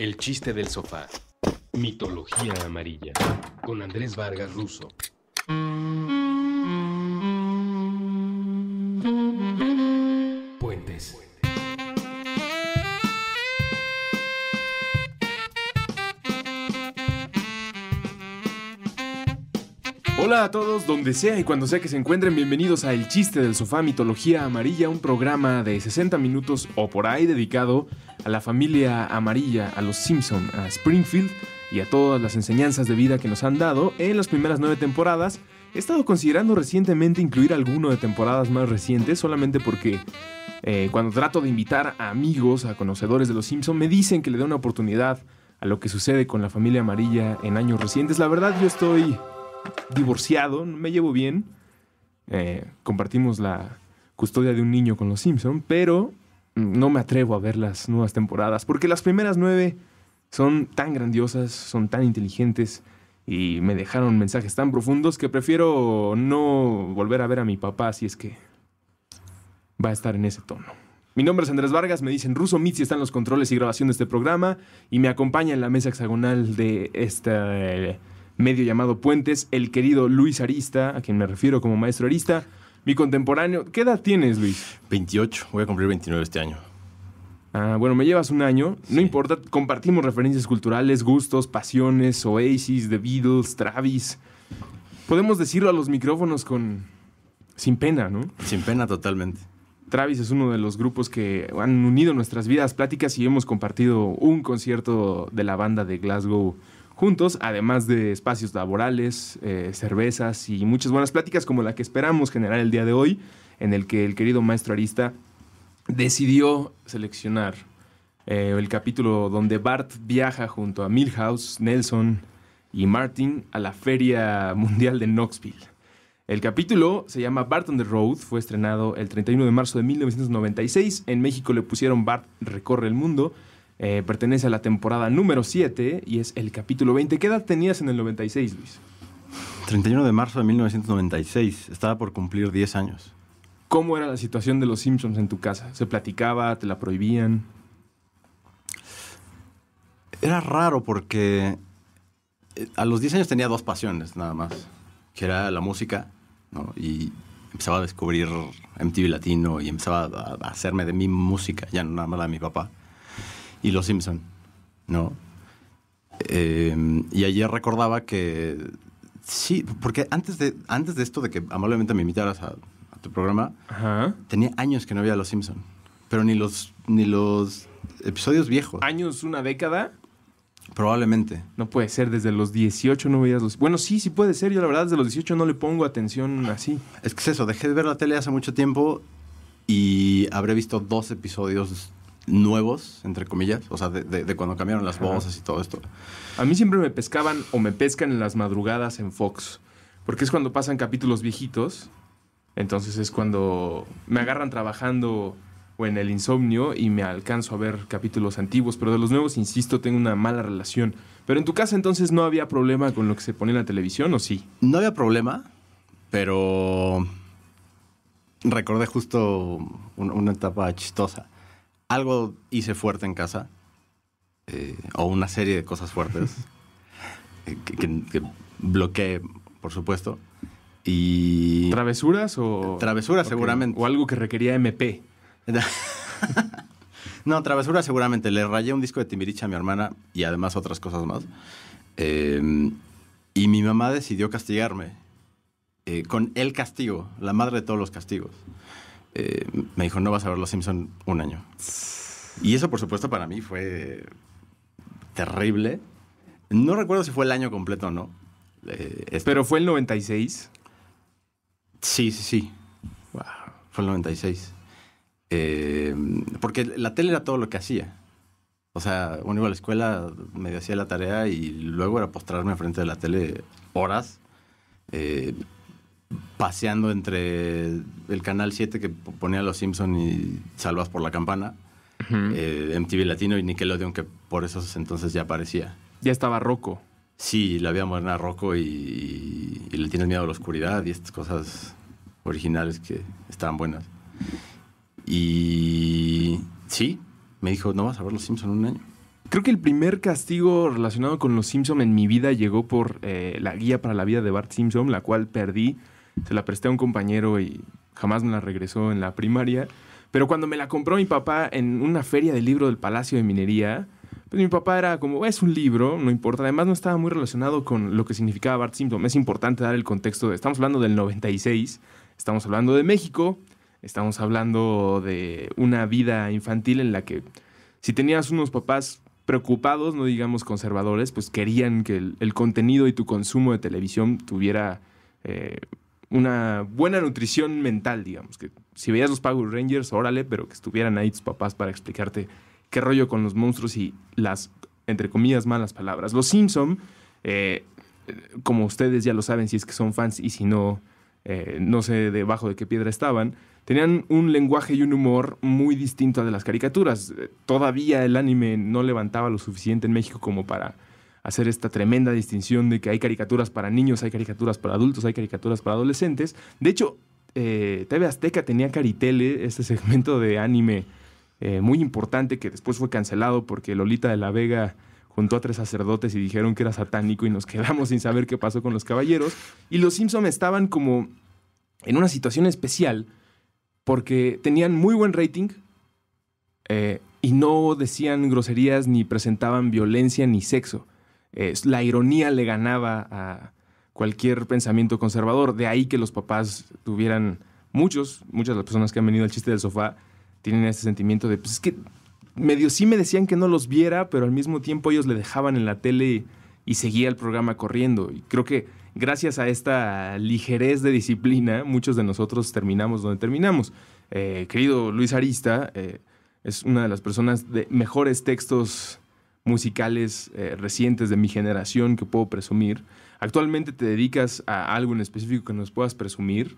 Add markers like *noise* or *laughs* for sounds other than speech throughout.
El chiste del sofá. Mitología amarilla. Con Andrés Vargas Russo. Puentes. Hola a todos, donde sea y cuando sea que se encuentren, bienvenidos a El Chiste del Sofá Mitología Amarilla, un programa de 60 minutos o por ahí dedicado a la familia amarilla, a los Simpson, a Springfield y a todas las enseñanzas de vida que nos han dado en las primeras nueve temporadas, he estado considerando recientemente incluir alguno de temporadas más recientes solamente porque eh, cuando trato de invitar a amigos, a conocedores de los Simpson, me dicen que le dé una oportunidad a lo que sucede con la familia amarilla en años recientes. La verdad yo estoy divorciado, me llevo bien, eh, compartimos la custodia de un niño con los Simpson, pero no me atrevo a ver las nuevas temporadas, porque las primeras nueve son tan grandiosas, son tan inteligentes y me dejaron mensajes tan profundos que prefiero no volver a ver a mi papá si es que va a estar en ese tono. Mi nombre es Andrés Vargas, me dicen Ruso Mitzi, están los controles y grabación de este programa y me acompaña en la mesa hexagonal de este medio llamado Puentes el querido Luis Arista, a quien me refiero como maestro Arista mi contemporáneo. ¿Qué edad tienes, Luis? 28, voy a cumplir 29 este año. Ah, bueno, me llevas un año, no importa, compartimos referencias culturales, gustos, pasiones, Oasis, The Beatles, Travis. Podemos decirlo a los micrófonos con sin pena, ¿no? Sin pena totalmente. Travis es uno de los grupos que han unido nuestras vidas pláticas y hemos compartido un concierto de la banda de Glasgow juntos, además de espacios laborales, eh, cervezas y muchas buenas pláticas como la que esperamos generar el día de hoy, en el que el querido maestro Arista decidió seleccionar eh, el capítulo donde Bart viaja junto a Milhouse, Nelson y Martin a la Feria Mundial de Knoxville. El capítulo se llama Bart on the Road, fue estrenado el 31 de marzo de 1996, en México le pusieron Bart Recorre el Mundo eh, pertenece a la temporada número 7 y es el capítulo 20. ¿Qué edad tenías en el 96, Luis? 31 de marzo de 1996. Estaba por cumplir 10 años. ¿Cómo era la situación de los Simpsons en tu casa? ¿Se platicaba? ¿Te la prohibían? Era raro porque eh, a los 10 años tenía dos pasiones nada más, que era la música y empezaba a descubrir MTV Latino y empezaba a hacerme de mi música, ya no nada más la de mi papá y Los Simpson, ¿no? Em, y ayer recordaba que sí, porque antes de, antes de esto de que amablemente me invitaras a, tu programa, tenía años que no veía Los Simpson, pero ni los ni los episodios viejos. Años, una década. Probablemente. No puede ser, desde los 18 no veías los... Bueno, sí, sí puede ser, yo la verdad desde los 18 no le pongo atención así. Es que es eso, dejé de ver la tele hace mucho tiempo y habré visto dos episodios nuevos, entre comillas, o sea, de, cuando cambiaron las voces y todo esto. A mí siempre me pescaban o me pescan en las madrugadas en Fox, porque es cuando pasan capítulos viejitos, entonces es cuando me agarran trabajando o en el insomnio y me alcanzo a ver capítulos antiguos, pero de los nuevos, insisto, tengo una mala relación. Pero en tu casa entonces no había problema con lo que se ponía en la televisión, ¿o sí? No había problema, pero recordé justo una etapa chistosa algo hice fuerte en casa, eh, o una serie de cosas fuertes, *laughs* eh, que, bloqueé, por supuesto. Y... ¿Travesuras o...? Travesuras, seguramente. O algo que requería MP. *laughs* no, travesuras seguramente. Le rayé un disco de Timbiriche a mi hermana y además otras cosas más. Em, y mi mamá decidió castigarme. Eh, con el castigo, la madre de todos los castigos. Eh, me dijo, no vas a ver Los Simpson un año. Y eso, por supuesto, para mí fue terrible. No recuerdo si fue el año completo o no. Eh, este Pero fue el 96. Sí, sí, sí. Fue el 96. Eh, porque la tele era todo lo que hacía. O sea, uno iba a la escuela, me hacía la tarea y luego era postrarme frente de la tele horas. Eh, paseando entre el canal 7 que ponía Los Simpson y Salvas por la Campana, eh, MTV Latino y Nickelodeon, que por esos entonces ya aparecía. Ya estaba Roco. Sí, la vida moderna Roco y, le tienes miedo a la oscuridad y estas cosas originales que estaban buenas. Y sí, me dijo, no vas a ver Los Simpson un año. Creo que el primer castigo relacionado con Los Simpson en mi vida llegó por eh, la guía para la vida de Bart Simpson, la cual perdí se la presté a un compañero y jamás me la regresó en la primaria. Pero cuando me la compró mi papá en una feria del libro del Palacio de Minería, pues mi papá era como, es un libro, no importa. Además no estaba muy relacionado con lo que significaba Bart Simpson. Es importante dar el contexto estamos hablando del 96, estamos hablando de México, estamos hablando de una vida infantil en la que si tenías unos papás preocupados, no digamos conservadores, pues querían que el, contenido y tu consumo de televisión tuviera eh, una buena nutrición mental, digamos, que si veías los Power Rangers, órale, pero que estuvieran ahí tus papás para explicarte qué rollo con los monstruos y las, entre comillas, malas palabras. Los Simpson, eh, como ustedes ya lo saben, si es que son fans y si no, eh, no sé debajo de qué piedra estaban, tenían un lenguaje y un humor muy distinto a de las caricaturas. todavía el anime no levantaba lo suficiente en México como para hacer esta tremenda distinción de que hay caricaturas para niños, hay caricaturas para adultos, hay caricaturas para adolescentes. De hecho, eh, TV Azteca tenía Caritele, este *laughs* segmento de anime eh, muy importante que después fue cancelado porque Lolita de la Vega juntó a tres sacerdotes y dijeron que era satánico y nos *laughs* quedamos sin saber qué pasó con los caballeros. Y los Simpson estaban como en una situación especial porque tenían muy buen rating eh, y no decían groserías ni presentaban violencia ni sexo. Eh, la ironía le ganaba a cualquier pensamiento conservador. De ahí que los papás tuvieran, muchos, muchas de las personas que han venido al chiste del sofá, tienen ese sentimiento de, pues es que medio sí me decían que no los viera, pero al mismo tiempo ellos le dejaban en la tele y, seguía el programa corriendo. Y creo que gracias a esta ligerez de disciplina, muchos de nosotros terminamos donde terminamos. Eh, querido Luis Arista, eh, es una de las personas de mejores textos musicales eh, recientes de mi generación que puedo presumir. ¿Actualmente te dedicas a algo en específico que nos puedas presumir?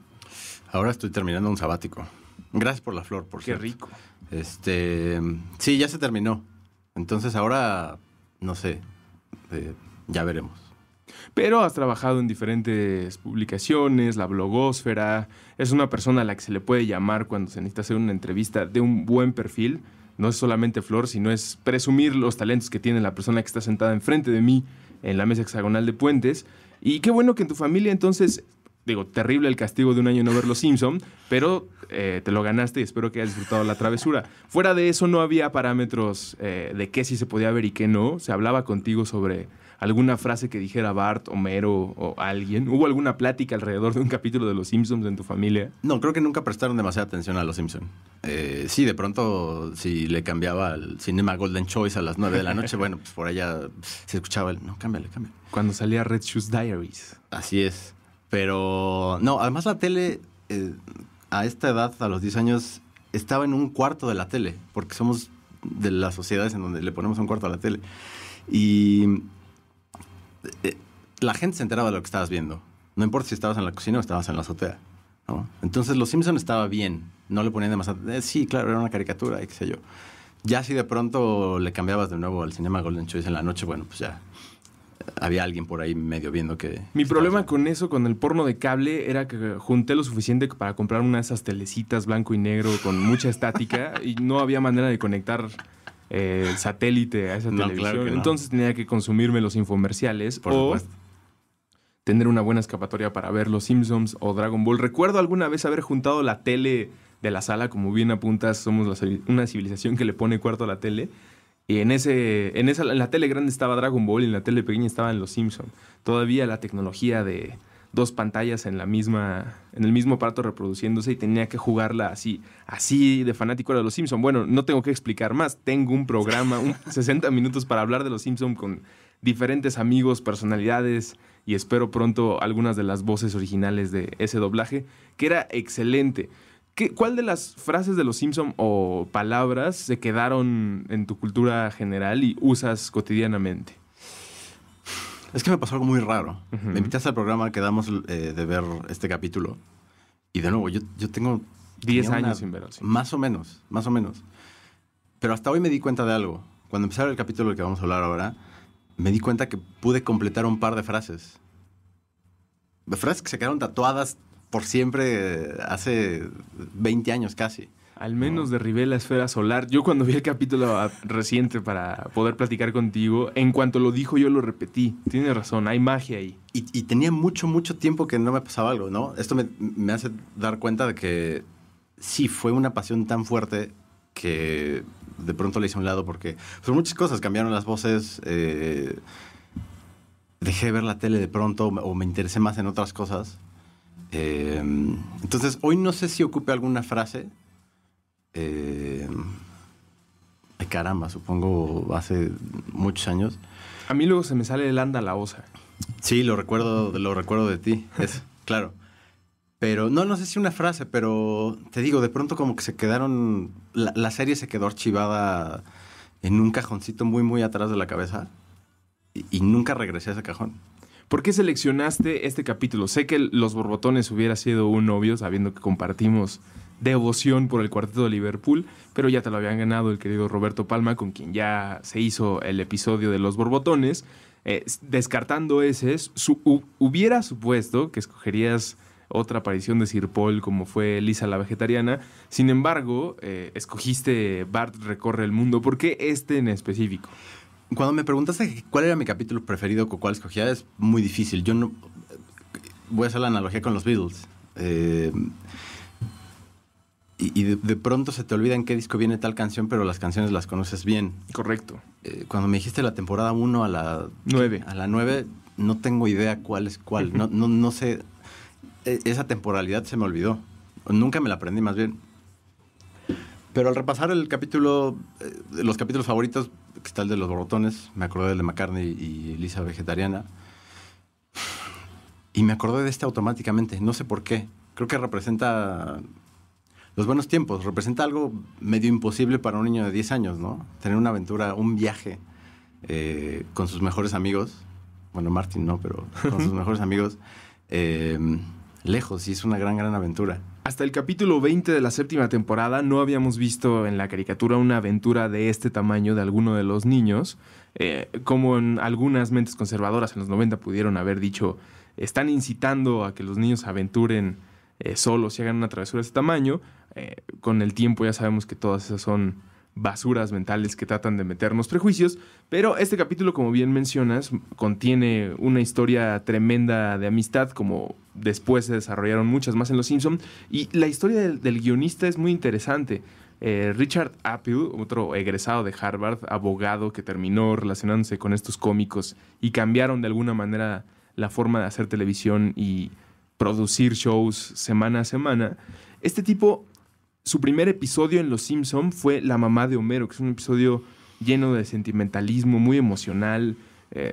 Ahora estoy terminando un sabático. Gracias por la flor, por Qué rico. Este, sí, ya se terminó. Entonces ahora, no sé, eh, ya veremos. Pero has trabajado en diferentes publicaciones, la blogósfera, es una persona a la que se le puede llamar cuando se necesita hacer una entrevista de un buen perfil no es solamente flor, sino es presumir los talentos que tiene la persona que está sentada enfrente de mí en la mesa hexagonal de puentes. Y qué bueno que en tu familia entonces, digo, terrible el castigo de un año no ver los Simpson, pero eh, te lo ganaste y espero que hayas disfrutado la travesura. Fuera de eso no había parámetros eh, de qué sí se podía ver y qué no. Se hablaba contigo sobre alguna frase que dijera Bart, Homero o alguien? ¿Hubo alguna plática alrededor de un capítulo de Los Simpsons en tu familia? No, creo que nunca prestaron demasiada atención a Los Simpsons. Eh, sí, de pronto, si le cambiaba al cinema Golden Choice a las 9 de la noche, *laughs* bueno, pues por allá se escuchaba el, no, cámbiale, cámbiale. Cuando salía Red Shoes Diaries. Así es. Pero, no, además la tele, eh, a esta edad, a los 10 años, estaba en un cuarto de la tele, porque somos de las sociedades en donde le ponemos un cuarto a la tele. Y eh, eh, la gente se enteraba de lo que estabas viendo. No importa si estabas en la cocina o estabas en la azotea. Entonces, Los Simpson estaba bien. No le ponían demasiado. Eh, sí, claro, era una caricatura y qué sé yo. Ya si de pronto le cambiabas de nuevo al cinema Golden Choice en la noche, bueno, pues ya había alguien por ahí medio viendo que... Mi problema con eso, con el porno de cable, era que junté lo suficiente para comprar una de esas telecitas blanco y negro con mucha estática y no había manera de conectar eh, satélite a esa televisión. Entonces tenía que consumirme los infomerciales Por o tener una buena escapatoria para ver Los Simpsons o Dragon Ball. Recuerdo alguna vez haber juntado la tele de la sala, como bien apuntas, somos una civilización que le pone cuarto a la tele. Y en, ese, en, esa, la tele grande estaba Dragon Ball y en la tele pequeña estaban Los Simpsons. Todavía la tecnología de dos pantallas en la misma, en el mismo aparato reproduciéndose y tenía que jugarla así, así de fanático de los Simpson. Bueno, no tengo que explicar más, tengo un programa, 60 *laughs* minutos para hablar de los Simpson con diferentes amigos, personalidades y espero pronto algunas de las voces originales de ese doblaje, que era excelente. ¿Cuál de las frases de los Simpson o palabras se quedaron en tu cultura general y usas cotidianamente? Es que me pasó algo muy raro. Me invitas al programa, quedamos eh, de ver este capítulo. Y de nuevo, yo, yo tengo... 10 años sin verlo. Más o menos, más o menos. Pero hasta hoy me di cuenta de algo. Cuando empezaba el capítulo del que vamos a hablar ahora, me di cuenta que pude completar un par de frases. De frases que se quedaron tatuadas por siempre eh, hace 20 años casi. Al menos derribé la esfera solar. Yo cuando vi el capítulo reciente para poder platicar contigo, en cuanto lo dijo yo lo repetí. Tienes razón, hay magia ahí. Y, tenía mucho, mucho tiempo que no me pasaba algo, ¿no? Esto me, hace dar cuenta de que sí, fue una pasión tan fuerte que de pronto la hice a un lado porque son pues, muchas cosas, cambiaron las voces, eh, dejé de ver la tele de pronto o me interesé más en otras cosas. Eh, entonces, hoy no sé si ocupe alguna frase eh, caramba, supongo hace muchos años. A mí luego se me sale el anda la osa. Sí, lo recuerdo, lo recuerdo de ti, es, *laughs* claro. Pero no, no sé si una frase, pero te digo, de pronto como que se quedaron, la, serie se quedó archivada en un cajoncito muy, muy atrás de la cabeza y nunca regresé a ese cajón. ¿Por qué seleccionaste este capítulo? Sé que Los Borbotones hubiera sido un novio, sabiendo que compartimos devoción por el cuarteto de Liverpool, pero ya te lo habían ganado el querido Roberto Palma, con quien ya se hizo el episodio de Los Borbotones. Eh, descartando ese, hubiera supuesto que escogerías otra aparición de Sir Paul como fue Lisa la Vegetariana. Sin embargo, eh, escogiste Bart Recorre el Mundo. ¿Por qué este en específico? cuando me preguntaste cuál era mi capítulo preferido o cuál escogía, es muy difícil. Yo no. Voy a hacer la analogía con los Beatles. Eh, y, de, pronto se te olvida en qué disco viene tal canción, pero las canciones las conoces bien. Correcto. Eh, cuando me dijiste la temporada 1 a la 9, a la 9 no tengo idea cuál es cuál. no, no, no sé. E, esa temporalidad se me olvidó. Nunca me la aprendí, más bien. Pero al repasar el capítulo, eh, los capítulos favoritos, que está de los borotones me acordé del de McCartney y Lisa Vegetariana. Y me acordé de este automáticamente, no sé por qué. Creo que representa los buenos tiempos, representa algo medio imposible para un niño de 10 años, ¿no? Tener una aventura, un viaje eh, con sus mejores amigos. Bueno, Martin no, pero con sus *laughs* mejores amigos. Eh, lejos, y es una gran, gran aventura. Hasta el capítulo 20 de la séptima temporada no habíamos visto en la caricatura una aventura de este tamaño de alguno de los niños, eh, como en algunas mentes conservadoras en los 90 pudieron haber dicho, están incitando a que los niños aventuren eh, solos y hagan una travesura de este tamaño. Eh, con el tiempo ya sabemos que todas esas son basuras mentales que tratan de meternos prejuicios, pero este capítulo, como bien mencionas, contiene una historia tremenda de amistad, como después se desarrollaron muchas más en Los Simpson, y la historia del, guionista es muy interesante. Eh, Richard Apple, otro egresado de Harvard, abogado que terminó relacionándose con estos cómicos y cambiaron de alguna manera la forma de hacer televisión y producir shows semana a semana, este tipo su primer episodio en Los Simpson fue La mamá de Homero, que es un episodio lleno de sentimentalismo, muy emocional, eh,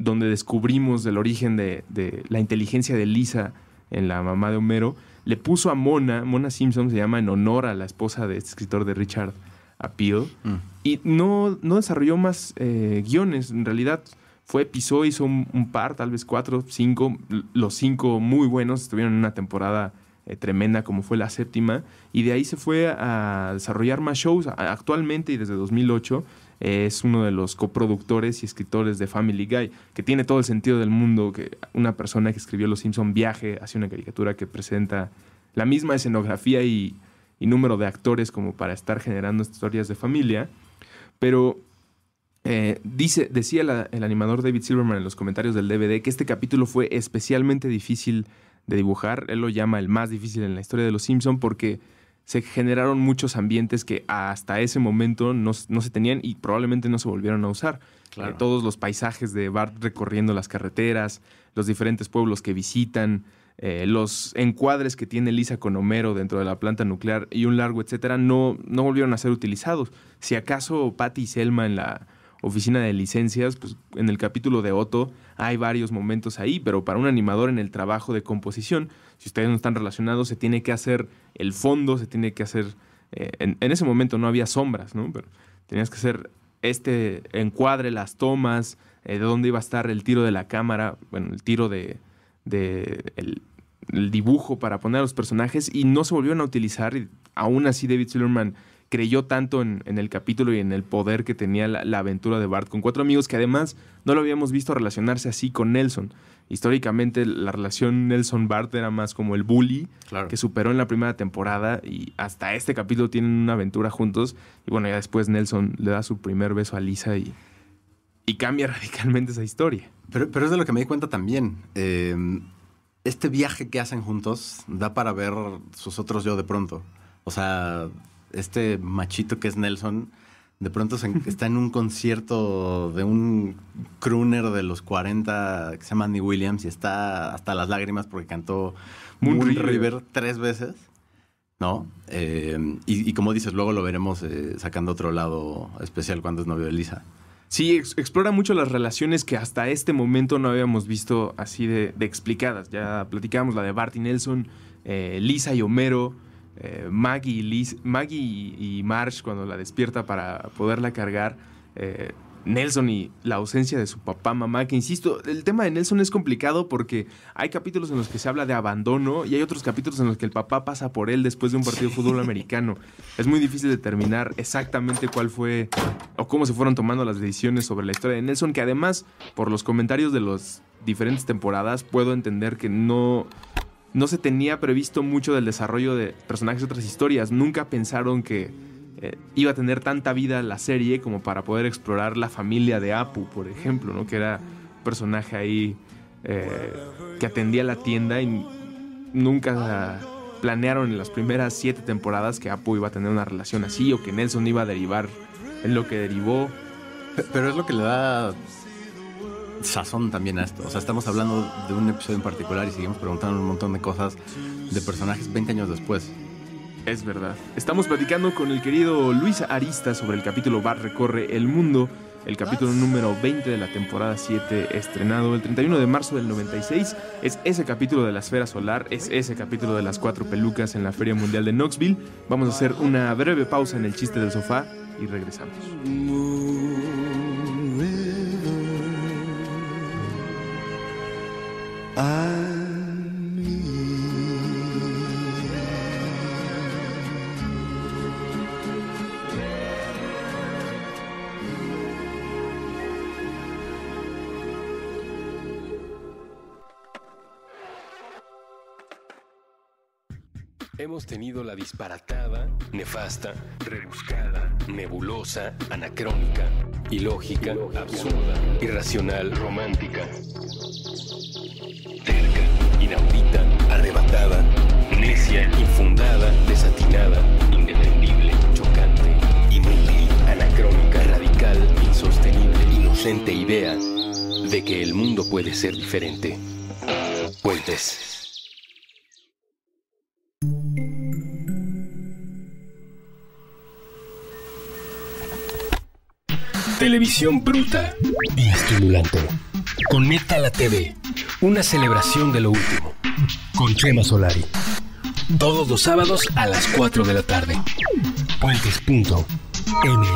donde descubrimos el origen de, la inteligencia de Lisa en La mamá de Homero. Le puso a Mona, Mona Simpson se llama en honor a la esposa de este escritor de Richard Appeal, mm. y no, no desarrolló más eh, guiones, en realidad fue episodio, hizo un, un, par, tal vez cuatro, cinco. Los cinco muy buenos estuvieron en una temporada eh, tremenda como fue la séptima, y de ahí se fue a desarrollar más shows. Actualmente y desde 2008 eh, es uno de los coproductores y escritores de Family Guy, que tiene todo el sentido del mundo que una persona que escribió Los Simpson viaje hacia una caricatura que presenta la misma escenografía y, número de actores como para estar generando historias de familia. Pero eh, dice, decía el animador David Silverman en los comentarios del DVD que este capítulo fue especialmente difícil de dibujar. Él lo llama el más difícil en la historia de los Simpson porque se generaron muchos ambientes que hasta ese momento no, se tenían y probablemente no se volvieron a usar. Eh, todos los paisajes de Bart recorriendo las carreteras, los diferentes pueblos que visitan, eh, los encuadres que tiene Lisa con Homero dentro de la planta nuclear y un largo etcétera, no, no volvieron a ser utilizados. Si acaso Patty y Selma en la, oficina de licencias, pues en el capítulo de Otto hay varios momentos ahí, pero para un animador en el trabajo de composición, si ustedes no están relacionados, se tiene que hacer el fondo, se tiene que hacer... Eh, en, ese momento no había sombras, ¿no? Pero tenías que hacer este encuadre, las tomas, eh, de dónde iba a estar el tiro de la cámara, bueno, el tiro de, el, dibujo para poner a los personajes y no se volvieron a utilizar. Y aún así, David Silverman creyó tanto en, el capítulo y en el poder que tenía la, aventura de Bart, con cuatro amigos que además no lo habíamos visto relacionarse así con Nelson. Históricamente la relación Nelson-Bart era más como el bully que superó en la primera temporada y hasta este capítulo tienen una aventura juntos. Y bueno, ya después Nelson le da su primer beso a Lisa y, y cambia *laughs* radicalmente esa historia. Pero, es de lo que me di cuenta también. Em, este viaje que hacen juntos da para ver sus otros yo de pronto. O sea, este machito que es Nelson, de pronto está en un concierto de un crooner de los 40 que se llama Andy Williams y está hasta las lágrimas porque cantó Moon, River. tres veces, ¿no? Eh, y, como dices, luego lo veremos eh, sacando otro lado especial cuando es novio de Lisa. Sí, explora mucho las relaciones que hasta este momento no habíamos visto así de, explicadas. Ya platicábamos la de Barty Nelson, eh, Lisa y Homero eh, Maggie, y Liz, Maggie y, Marsh cuando la despierta para poderla cargar. Eh, Nelson y la ausencia de su papá, mamá, que insisto, el tema de Nelson es complicado porque hay capítulos en los que se habla de abandono y hay otros capítulos en los que el papá pasa por él después de un partido de fútbol americano. Es muy difícil determinar exactamente cuál fue o cómo se fueron tomando las decisiones sobre la historia de Nelson, que además, por los comentarios de las diferentes temporadas, puedo entender que no no se tenía previsto mucho del desarrollo de personajes de otras historias. Nunca pensaron que eh, iba a tener tanta vida la serie como para poder explorar la familia de Apu, por ejemplo, ¿no? Que era un personaje ahí eh, que atendía la tienda y nunca planearon en las primeras siete temporadas que Apu iba a tener una relación así o que Nelson iba a derivar en lo que derivó. Pero es lo que le da sazón también a esto. O sea, estamos hablando de un episodio en particular y seguimos preguntando un montón de cosas de personajes 20 años después. Es verdad. Estamos platicando con el querido Luis Arista sobre el capítulo Bar Recorre el Mundo, el capítulo número 20 de la temporada 7, estrenado el 31 de marzo del 96. Es ese capítulo de la esfera solar, es ese capítulo de las cuatro pelucas en la Feria Mundial de Knoxville. Vamos a hacer una breve pausa en el chiste del sofá y regresamos. Hemos tenido la disparatada, nefasta, rebuscada, nebulosa, anacrónica, ilógica absurda, irracional, romántica infundada, desatinada, indefendible, chocante, inútil, anacrónica, radical, insostenible, inocente idea de que el mundo puede ser diferente. Puentes. Televisión bruta y estimulante. Conecta la TV. Una celebración de lo último. Con Chema Solari. Todos los sábados a las 4 de la tarde. Puentes.m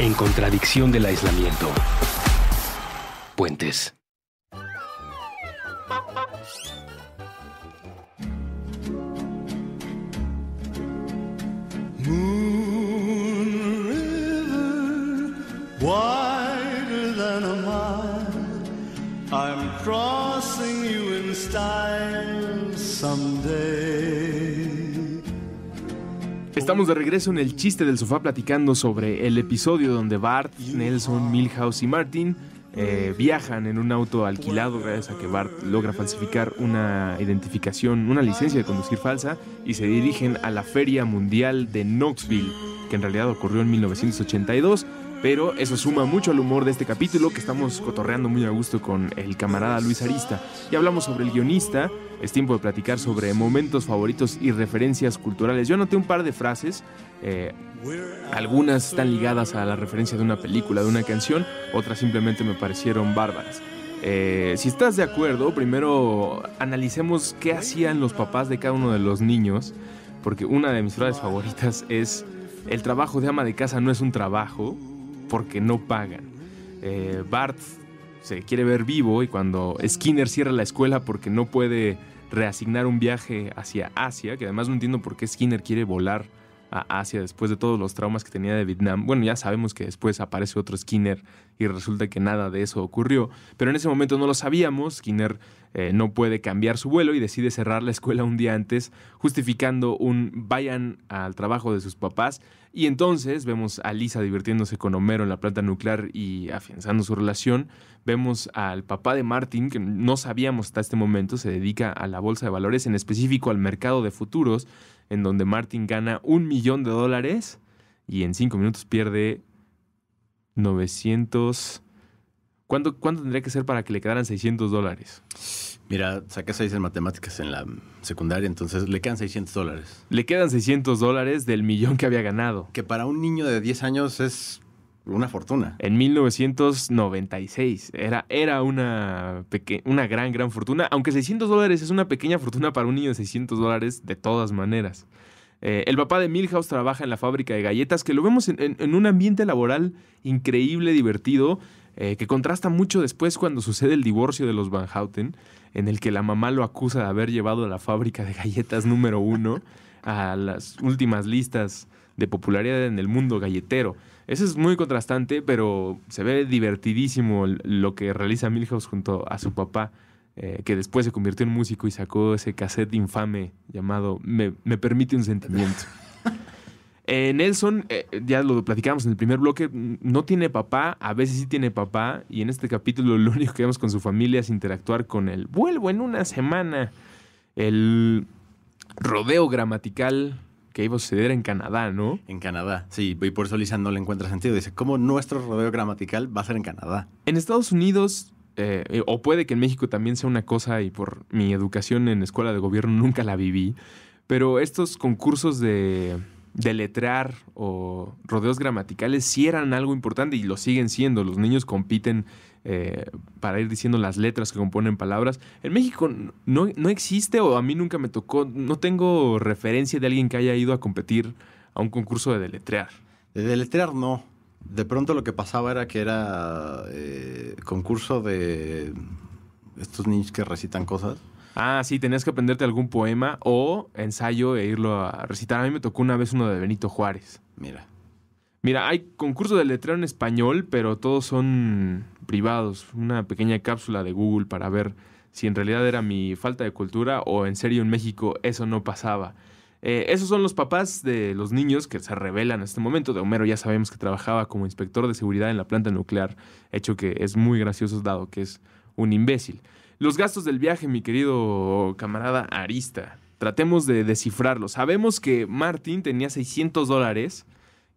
En contradicción del aislamiento. Puentes. Estamos de regreso en el chiste del sofá platicando sobre el episodio donde Bart, Nelson, Milhouse y Martin eh, viajan en un auto alquilado gracias a que Bart logra falsificar una identificación, una licencia de conducir falsa y se dirigen a la Feria Mundial de Knoxville, que en realidad ocurrió en 1982. Pero eso suma mucho al humor de este capítulo que estamos cotorreando muy a gusto con el camarada Luis Arista. Y hablamos sobre el guionista, es tiempo de platicar sobre momentos favoritos y referencias culturales. Yo anoté un par de frases. Eh, algunas están ligadas a la referencia de una película, de una canción, otras simplemente me parecieron bárbaras. Eh, si estás de acuerdo, primero analicemos qué hacían los papás de cada uno de los niños, porque una de mis frases favoritas es, el trabajo de ama de casa no es un trabajo porque no pagan. Eh, Bart se quiere ver vivo y cuando Skinner cierra la escuela porque no puede reasignar un viaje hacia Asia, que además no entiendo por qué Skinner quiere volar a Asia después de todos los traumas que tenía de Vietnam. Bueno, ya sabemos que después aparece otro Skinner y resulta que nada de eso ocurrió, pero en ese momento no lo sabíamos. Skinner eh, no puede cambiar su vuelo y decide cerrar la escuela un día antes, justificando un vayan al trabajo de sus papás. Y entonces vemos a Lisa divirtiéndose con Homero en la planta nuclear y afianzando su relación. Vemos al papá de Martin, que no sabíamos hasta este momento, se dedica a la bolsa de valores, en específico al mercado de futuros en donde Martin gana un millón de dólares y en cinco minutos pierde 900... ¿Cuánto, ¿Cuánto tendría que ser para que le quedaran 600 dólares? Mira, saqué 6 en matemáticas en la secundaria, entonces le quedan 600 dólares. Le quedan 600 dólares del millón que había ganado. Que para un niño de 10 años es una fortuna. En 1996 era, era una, una gran, gran fortuna, aunque 600 dólares es una pequeña fortuna para un niño de 600 dólares de todas maneras. Eh, el papá de Milhouse trabaja en la fábrica de galletas, que lo vemos en, un ambiente laboral increíble, divertido, eh, que contrasta mucho después cuando sucede el divorcio de los Van Houten, en el que la mamá lo acusa de haber llevado a la fábrica de galletas número uno a las últimas listas de popularidad en el mundo galletero. Eso es muy contrastante, pero se ve divertidísimo lo que realiza Milhouse junto a su papá, eh, que después se convirtió en músico y sacó ese cassette infame llamado Me, permite un sentimiento. *laughs* Eh, Nelson, eh, ya lo platicamos en el primer bloque, no tiene papá, a veces sí tiene papá, y en este capítulo lo único que vemos con su familia es interactuar con él. Vuelvo en una semana. El rodeo gramatical que iba a suceder en Canadá, ¿no? En Canadá, sí, y por eso Lisa no le encuentra sentido. Dice, ¿cómo nuestro rodeo gramatical va a ser en Canadá? En Estados Unidos, eh, eh, o puede que en México también sea una cosa, y por mi educación en escuela de gobierno *laughs* nunca la viví, pero estos concursos de, de letrar o rodeos gramaticales sí eran algo importante y lo siguen siendo. Los niños compiten eh, para ir diciendo las letras que componen palabras. En México no, no existe o a mí nunca me tocó, no tengo referencia de alguien que haya ido a competir a un concurso de deletrear. De deletrear no. De pronto lo que pasaba era que era eh, concurso de estos niños que recitan cosas. Ah, sí, tenías que aprenderte algún poema o ensayo e irlo a recitar. A mí me tocó una vez uno de Benito Juárez. Mira. Mira, hay concurso de letreo en español, pero todos son privados, una pequeña cápsula de Google para ver si en realidad era mi falta de cultura o en serio en México eso no pasaba. Eh, esos son los papás de los niños que se revelan en este momento. De Homero ya sabemos que trabajaba como inspector de seguridad en la planta nuclear, hecho que es muy gracioso dado que es un imbécil. Los gastos del viaje, mi querido camarada Arista. Tratemos de descifrarlos Sabemos que Martin tenía 600 dólares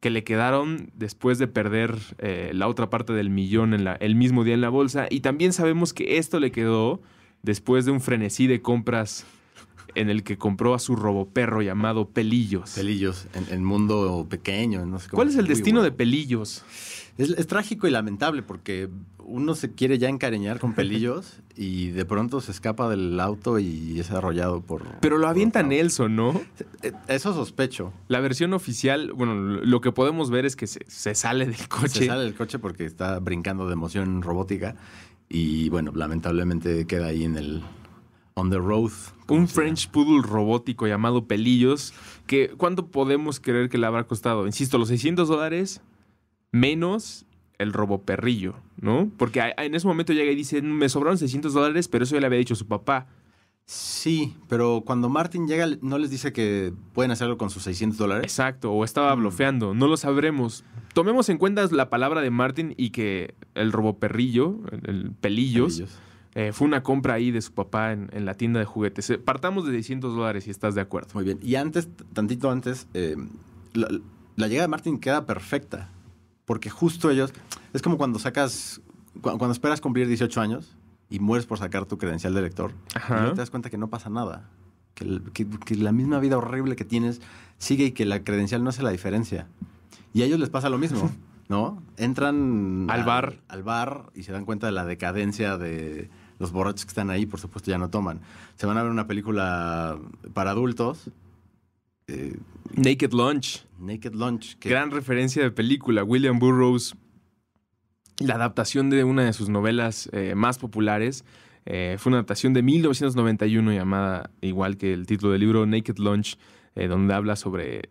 que le quedaron después de perder eh, la otra parte del millón en el mismo día en la bolsa. Y también sabemos que esto le quedó después de un frenesí de compras en el que compró a su roboperro llamado Pelillos. Pelillos, en el mundo pequeño, no sé cómo. ¿Cuál es el destino de Pelillos? Es, trágico y lamentable porque uno se quiere ya encariñar con Pelillos *laughs* y de pronto se escapa del auto y es arrollado por... Pero lo avienta Nelson, ¿no? E, eso sospecho. La versión oficial, bueno, lo que podemos ver es que se, se sale del coche. Se sale del coche porque está brincando de emoción robótica y bueno, lamentablemente queda ahí en el, On the Road. Un French Poodle robótico llamado Pelillos, que ¿cuánto podemos creer que le habrá costado? Insisto, los 600 dólares menos el robo perrillo, ¿no? Porque en ese momento llega y dice, me sobraron 600 dólares, pero eso ya le había dicho su papá. Sí, pero cuando Martin llega, ¿no les dice que pueden hacerlo con sus 600 dólares? Exacto, o estaba mm. blofeando, no lo sabremos. Tomemos en cuenta la palabra de Martin y que el robo perrillo, el, pelillos eh, fue una compra ahí de su papá en, la tienda de juguetes. Eh, partamos de 600 dólares si estás de acuerdo. Muy bien. Y antes, tantito antes, eh, la, llegada de Martin queda perfecta. Porque justo ellos. Es como cuando sacas. Cuando, esperas cumplir 18 años y mueres por sacar tu credencial de lector. Y te das cuenta que no pasa nada. Que, la misma vida horrible que tienes sigue y que la credencial no hace la diferencia. Y a ellos les pasa lo mismo, *laughs* ¿no? Entran al bar. Al bar y se dan cuenta de la decadencia de, los borrachos que están ahí, por supuesto, ya no toman. Se van a ver una película para adultos. Eh, Naked Lunch. Naked Lunch. Gran referencia de película. William Burroughs, la adaptación de una de sus novelas eh, más populares. Eh, fue una adaptación de 1991 llamada, igual que el título del libro, Naked Lunch, donde habla sobre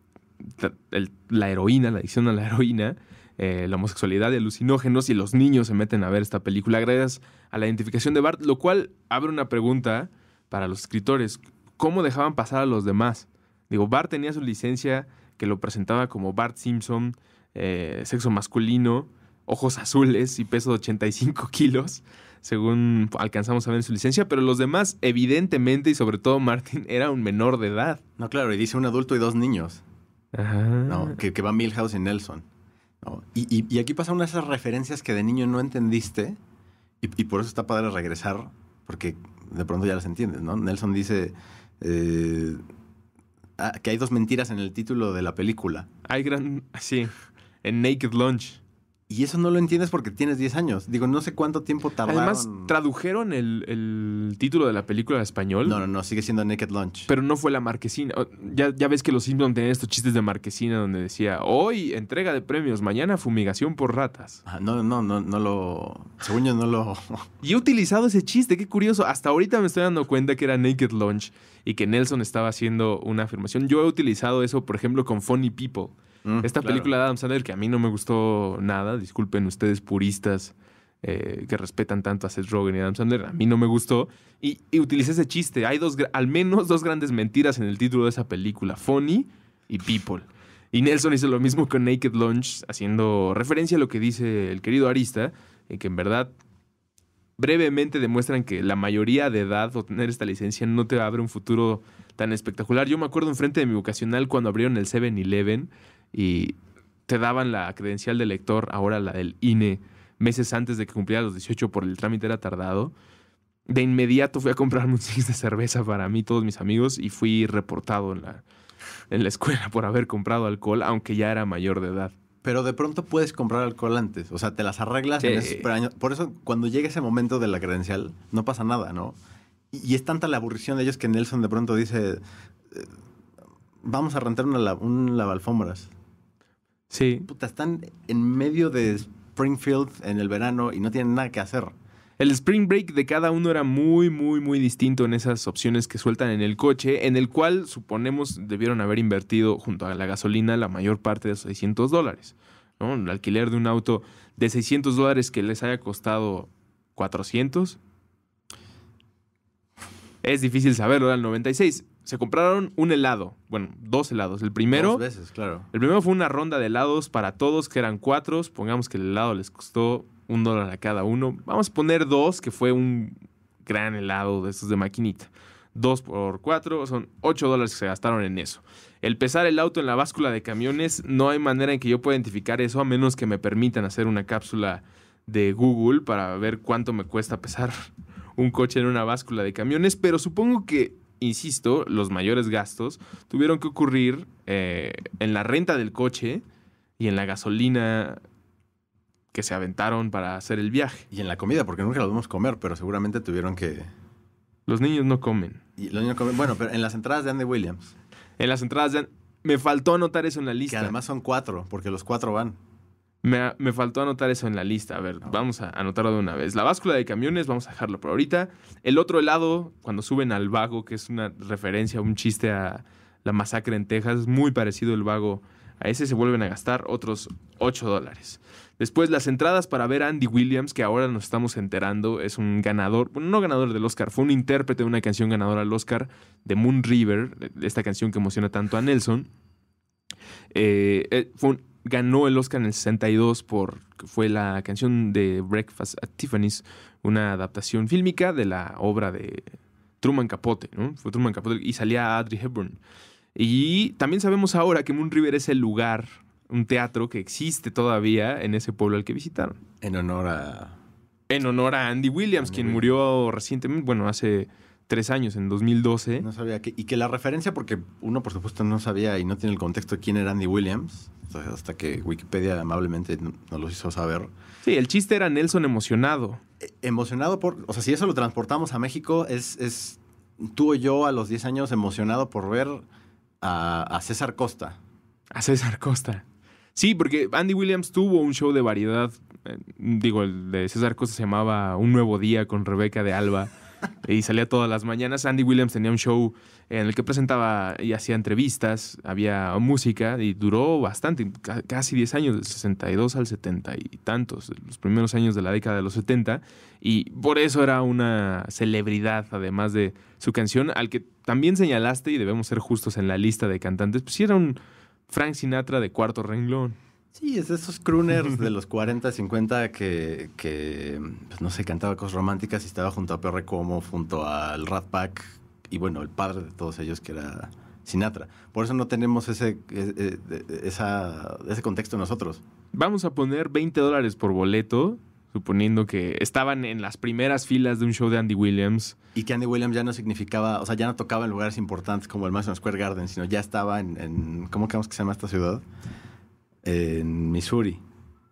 la heroína, la adicción a la heroína. Eh, la homosexualidad y alucinógenos y los niños se meten a ver esta película gracias a la identificación de Bart, lo cual abre una pregunta para los escritores. ¿Cómo dejaban pasar a los demás? Digo, Bart tenía su licencia que lo presentaba como Bart Simpson, eh, sexo masculino, ojos azules y peso de 85 kilos, según alcanzamos a ver su licencia, pero los demás, evidentemente, y sobre todo Martin, era un menor de edad. No, claro, y dice un adulto y dos niños. Ajá. No, que, van va Milhouse y Nelson. Y, aquí pasa una de esas referencias que de niño no entendiste y, por eso está padre regresar, porque de pronto ya las entiendes, ¿no? Nelson dice eh, ah, que hay dos mentiras en el título de la película. Hay gran... Sí, en Naked Lunch. Y eso no lo entiendes porque tienes 10 años. Digo, no sé cuánto tiempo tardaron. Además, tradujeron el, título de la película al español. No, no, no, sigue siendo Naked Lunch. Pero no fue la marquesina. Ya, ya ves que los Simpsons tenían estos chistes de marquesina donde decía, hoy entrega de premios, mañana fumigación por ratas. Ah, no, no, no, no lo... Según yo no lo... *laughs* y he utilizado ese chiste, qué curioso. Hasta ahorita me estoy dando cuenta que era Naked Lunch y que Nelson estaba haciendo una afirmación. Yo he utilizado eso, por ejemplo, con Funny People Mm, esta película de Adam Sandler que a mí no me gustó nada, disculpen ustedes puristas eh, que respetan tanto a Seth Rogen y Adam Sandler, a mí no me gustó. Y, y utilicé ese chiste. Hay dos, al menos dos grandes mentiras en el título de esa película, Funny y People. Y Nelson hizo lo mismo con Naked Lunch, haciendo referencia a lo que dice el querido Arista, en eh, que en verdad brevemente demuestran que la mayoría de edad o tener esta licencia no te abre un futuro tan espectacular. Yo me acuerdo enfrente de mi vocacional cuando abrieron el 7-Eleven y te daban la credencial de lector, ahora la del INE, meses antes de que cumpliera los 18 por el trámite era tardado. De inmediato fui a comprar un six *laughs* de cerveza para mí, y todos mis amigos, y fui reportado en la, en la escuela por haber comprado alcohol, aunque ya era mayor de edad. Pero de pronto puedes comprar alcohol antes. O sea, te las arreglas en Por eso, cuando llega ese momento de la credencial, no pasa nada, ¿no? Y, es tanta la aburrición de ellos que Nelson de pronto dice: eh, Vamos a rentar una, un lavalfombras. Sí. están en medio de Springfield en el verano y no tienen nada que hacer. El spring break de cada uno era muy, muy, muy distinto en esas opciones que sueltan en el coche, en el cual suponemos debieron haber invertido junto a la gasolina la mayor parte de 600 dólares. El alquiler de un auto de 600 dólares que les haya costado 400. Es difícil saberlo, era el 96 se compraron un helado. Bueno, dos helados. El primero. Dos veces, claro. El primero fue una ronda de helados para todos, que eran cuatro. Pongamos que el helado les costó un dólar a cada uno. Vamos a poner dos, que fue un gran helado de estos de maquinita. Dos por cuatro son ocho dólares que se gastaron en eso. El pesar el auto en la báscula de camiones, no hay manera en que yo pueda identificar eso a menos que me permitan hacer una cápsula de Google para ver cuánto me cuesta pesar un coche en una báscula de camiones, pero supongo que insisto, los mayores gastos tuvieron que ocurrir eh, en la renta del coche y en la gasolina que se aventaron para hacer el viaje. Y en la comida, porque nunca lo vimos comer, pero seguramente tuvieron que... Los niños no comen. Y comen. Bueno, pero en las entradas de Andy Williams. En las entradas de... Andy... Me faltó anotar eso en la lista. Que además son cuatro, porque los cuatro van. Me, faltó anotar eso en la lista. A ver, vamos a anotarlo de una vez. La báscula de camiones, vamos a dejarlo por ahorita. El otro lado, cuando suben al vago, que es una referencia, un chiste a la masacre en Texas, muy parecido el vago a ese, se vuelven a gastar otros 8 dólares. Después las entradas para ver a Andy Williams, que ahora nos estamos enterando, es un ganador, no ganador del Oscar, fue un intérprete de una canción ganadora al Oscar de Moon River, esta canción que emociona tanto a Nelson. Eh, eh, fue un ganó el Oscar en el 62 por fue la canción de Breakfast at Tiffany's, una adaptación fílmica de la obra de Truman Capote, ¿no? Fue Truman Capote y salía Audrey Hepburn. Y también sabemos ahora que Moon River es el lugar, un teatro que existe todavía en ese pueblo al que visitaron. En honor a en honor a Andy Williams, quien murió recientemente, bueno, hace tres años, en 2012. No sabía y que la referencia, porque uno por supuesto no sabía y no tiene el contexto quién era Andy Williams, hasta que Wikipedia amablemente nos lo hizo saber. Sí, el chiste era Nelson emocionado. E, emocionado por, o sea, si eso lo transportamos a México, es, es tú o yo a los 10 años emocionado por ver a, César Costa. A César Costa. Sí, porque Andy Williams tuvo un show de variedad. Eh, digo, el de César Costa se llamaba Un Nuevo Día con Rebeca de Alba y salía todas las mañanas. Andy Williams tenía un show en el que presentaba y hacía entrevistas, había música y duró bastante, casi 10 años, del 62 al 70 y tantos, los primeros años de la década de los 70. Y por eso era una celebridad, además de su canción, al que también señalaste, y debemos ser justos en la lista de cantantes, pues era un Frank Sinatra de cuarto renglón. Sí, es esos crooners de los 40, 50 que, pues, no sé, cantaba cosas románticas y estaba junto a PR Como, junto al Rat Pack y bueno, el padre de todos ellos que era Sinatra. Por eso no tenemos ese, e, e, contexto nosotros. Vamos a poner 20 dólares por boleto, suponiendo que estaban en las primeras filas de un show de Andy Williams. Y que Andy Williams ya no significaba, o sea, ya no tocaba en lugares importantes como el Madison Square Garden, sino ya estaba en, en ¿cómo creemos que se llama esta ciudad? En Missouri.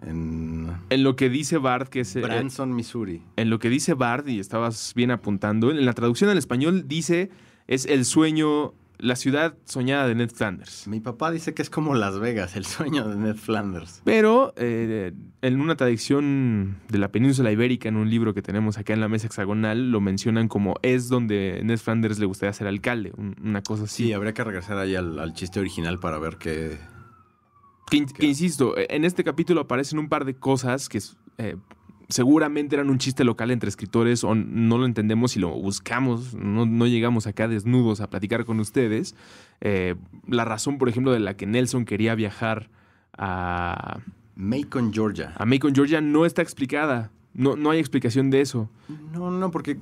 En, lo que dice Bard, que es. Eh, Branson, Missouri. En lo que dice Bard, y estabas bien apuntando, en la traducción al español dice: es el sueño, la ciudad soñada de Ned Flanders. Mi papá dice que es como Las Vegas, el sueño de Ned Flanders. Pero eh, en una tradición de la península ibérica, en un libro que tenemos acá en la mesa hexagonal, lo mencionan como es donde Ned Flanders le gustaría ser alcalde, una cosa así. Sí, habría que regresar ahí al, al chiste original para ver qué que, insisto, e-, en este capítulo aparecen un par de cosas que eh, seguramente eran un chiste local entre escritores o no lo entendemos y lo buscamos, no, llegamos acá desnudos a platicar con ustedes. Eh, la razón, por ejemplo, de la que Nelson quería viajar a... Macon, Georgia. A Macon, Georgia no está explicada. No, no hay explicación de eso. No, no, porque eh,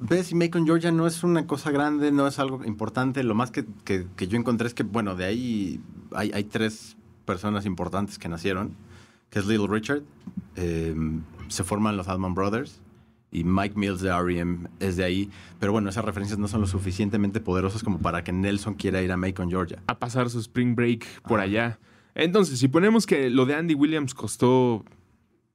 ves, Macon, Georgia no es una cosa grande, no es algo importante. Lo más que, yo encontré es que, bueno, de ahí hay, hay tres personas importantes que nacieron, que es Little Richard, eh, se forman los Allman Brothers y Mike Mills de R.E.M. es de ahí. Pero bueno, esas referencias no son lo suficientemente poderosas como para que Nelson quiera ir a Macon, Georgia. A pasar su spring break por allá. Entonces, si ponemos que lo de Andy Williams costó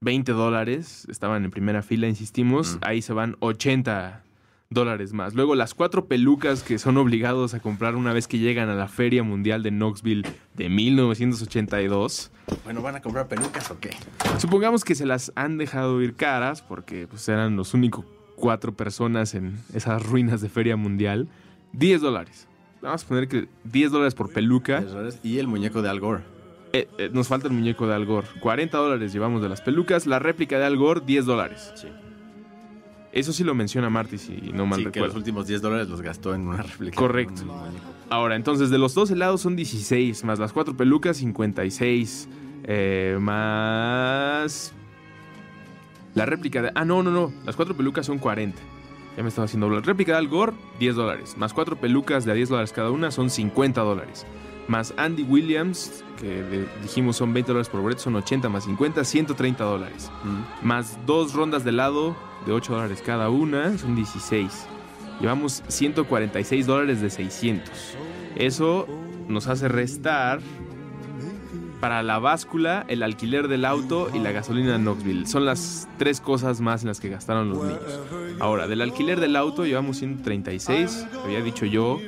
20 dólares, estaban en primera fila, insistimos, ahí se van 80 dólares más. Luego las cuatro pelucas que son obligados a comprar una vez que llegan a la Feria Mundial de Knoxville de 1982. Bueno, ¿van a comprar pelucas o qué? Supongamos que se las han dejado ir caras porque pues, eran los únicos cuatro personas en esas ruinas de Feria Mundial. 10 dólares. Vamos a poner que 10 dólares por peluca. Y el muñeco de Al Gore. Eh, eh, nos falta el muñeco de Al Gore. 40 dólares llevamos de las pelucas. La réplica de Al Gore, 10 dólares. Sí. Eso sí lo menciona Marty, si no mal que los últimos 10 dólares los gastó en una réplica. Correcto. Ahora, entonces, de los dos helados son 16, más las cuatro pelucas, 56. Eh, más... La réplica de... Ah, no, no, no. Las cuatro pelucas son 40. Ya me estaba haciendo La Réplica de Al Gore, 10 dólares. Más cuatro pelucas de a 10 dólares cada una son 50 dólares. Más Andy Williams, que dijimos son 20 dólares por boleto, son 80 más 50, 130 dólares. Más dos rondas de lado de 8 dólares cada una, son 16. Llevamos 146 dólares de 600. Eso nos hace restar para la báscula, el alquiler del auto y la gasolina Knoxville. Son las tres cosas más en las que gastaron los niños. Ahora, del alquiler del auto llevamos 136, había dicho yo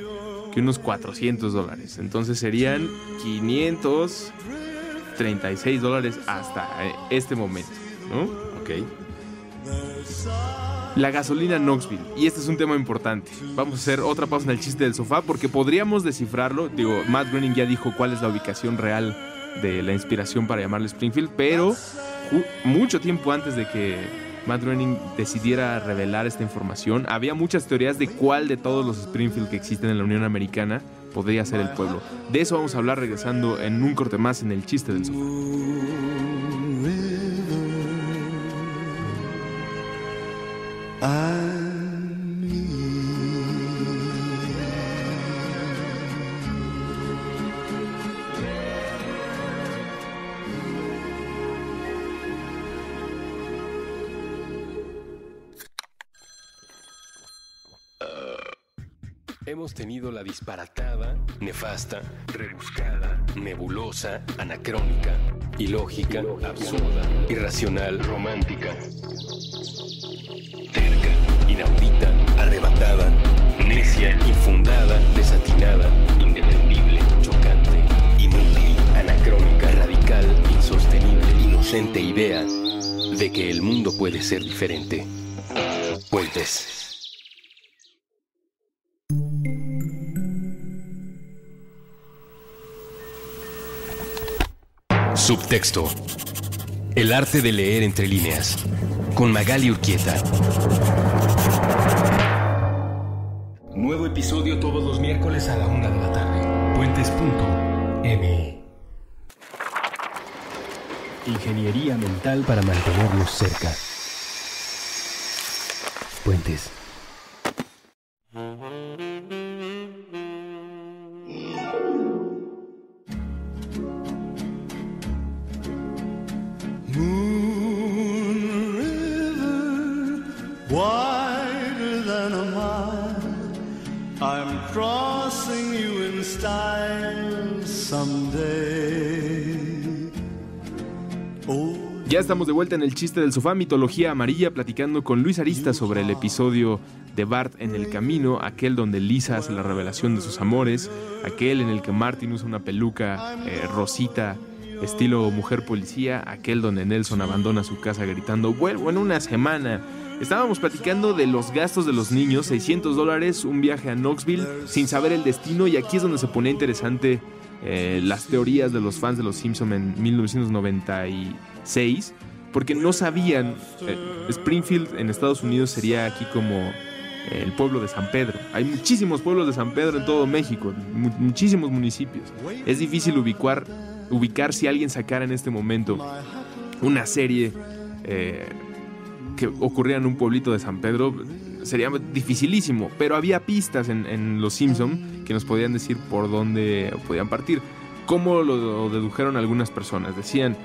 que unos 400 dólares. Entonces serían 536 dólares hasta eh, este momento, ¿no? Ok. La gasolina Knoxville. Y este es un tema importante. Vamos a hacer otra pausa en el chiste del sofá porque podríamos descifrarlo. Digo, Matt Groening ya dijo cuál es la ubicación real de la inspiración para llamarle Springfield, pero mucho tiempo antes de que Matt Groening decidiera revelar esta información, había muchas teorías de cuál de todos los Springfield que existen en la Unión Americana podría ser el pueblo. De eso vamos a hablar regresando en un corte más en el chiste del sofá. hemos tenido la disparatada, nefasta, rebuscada, nebulosa, anacrónica, ilógica, absurda, irracional, romántica, terca, inaudita, arrebatada, necia, infundada, desatinada, independible, chocante, inútil, anacrónica, radical, insostenible, inocente idea de que el mundo puede ser diferente. Puentes. Subtexto. El arte de leer entre líneas. Con Magali Urquieta. Nuevo episodio todos los miércoles a la una de la tarde. Puentes.me. Ingeniería mental para mantenerlos cerca. Puentes. de vuelta en el chiste del sofá, mitología amarilla, platicando con Luis Arista sobre el episodio de Bart en el camino, aquel donde Lisa hace la revelación de sus amores, aquel en el que Martin usa una peluca eh, rosita estilo mujer policía, aquel donde Nelson abandona su casa gritando vuelvo en una semana. Estábamos platicando de los gastos de los niños, 600 dólares, un viaje a Knoxville sin saber el destino y aquí es donde se pone interesante eh, las teorías de los fans de los Simpson en 1996 porque no sabían, eh, Springfield en Estados Unidos sería aquí como el pueblo de San Pedro. Hay muchísimos pueblos de San Pedro en todo México, muchísimos municipios. Es difícil ubicar, ubicar si alguien sacara en este momento una serie eh, que ocurría en un pueblito de San Pedro. Sería dificilísimo, pero había pistas en, Los Simpson que nos podían decir por dónde podían partir. ¿Cómo lo dedujeron algunas personas? Decían,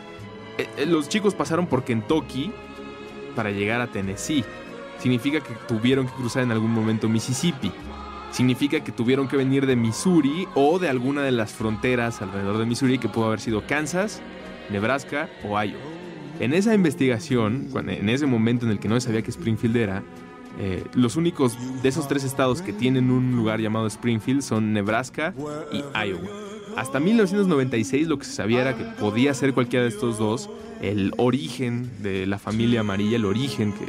eh, eh, los chicos pasaron por Kentucky para llegar a Tennessee. Significa que tuvieron que cruzar en algún momento Mississippi. Significa que tuvieron que venir de Missouri o de alguna de las fronteras alrededor de Missouri que pudo haber sido Kansas, Nebraska o Iowa. En esa investigación, en ese momento en el que no sabía que Springfield era, eh, los únicos de esos tres estados que tienen un lugar llamado Springfield son Nebraska y Iowa. Hasta 1996 lo que se sabía era que podía ser cualquiera de estos dos. El origen de la familia amarilla, el origen que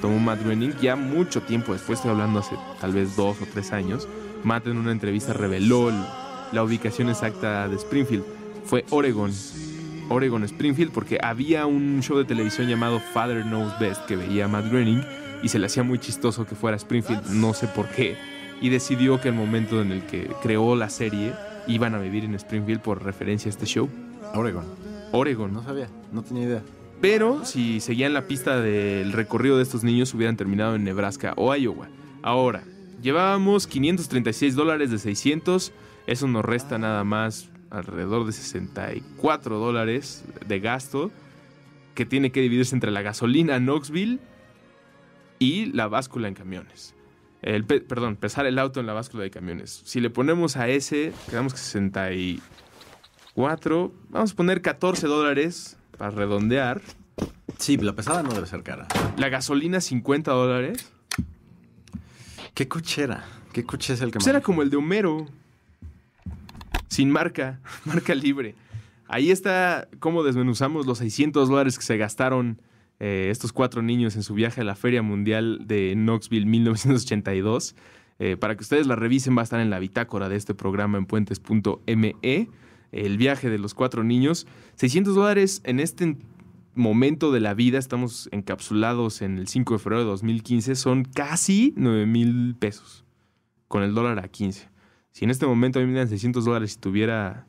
tomó Matt Groening, ya mucho tiempo después, estoy hablando hace tal vez dos o tres años, Matt en una entrevista reveló la ubicación exacta de Springfield. Fue Oregon, Oregon Springfield, porque había un show de televisión llamado Father Knows Best que veía a Matt Groening y se le hacía muy chistoso que fuera Springfield, no sé por qué, y decidió que el momento en el que creó la serie iban a vivir en Springfield por referencia a este show. Oregon. Oregon. No sabía, no tenía idea. Pero si seguían la pista del recorrido de estos niños, hubieran terminado en Nebraska o Iowa. Ahora, llevábamos 536 dólares de 600. Eso nos resta nada más alrededor de 64 dólares de gasto que tiene que dividirse entre la gasolina en Knoxville y la báscula en camiones perdón, pesar el auto en la báscula de camiones. Si le ponemos a ese, quedamos que 64. Vamos a poner 14 dólares para redondear. Sí, la pesada no debe ser cara. La gasolina, 50 dólares. ¿Qué cochera? ¿Qué coche es el que pues Era como el de Homero. Sin marca, *laughs* marca libre. Ahí está cómo desmenuzamos los 600 dólares que se gastaron eh, estos cuatro niños en su viaje a la Feria Mundial de Knoxville 1982. Eh, para que ustedes la revisen, va a estar en la bitácora de este programa en puentes.me. El viaje de los cuatro niños. 600 dólares en este momento de la vida, estamos encapsulados en el 5 de febrero de 2015, son casi 9 mil pesos con el dólar a 15. Si en este momento a me dan 600 dólares y tuviera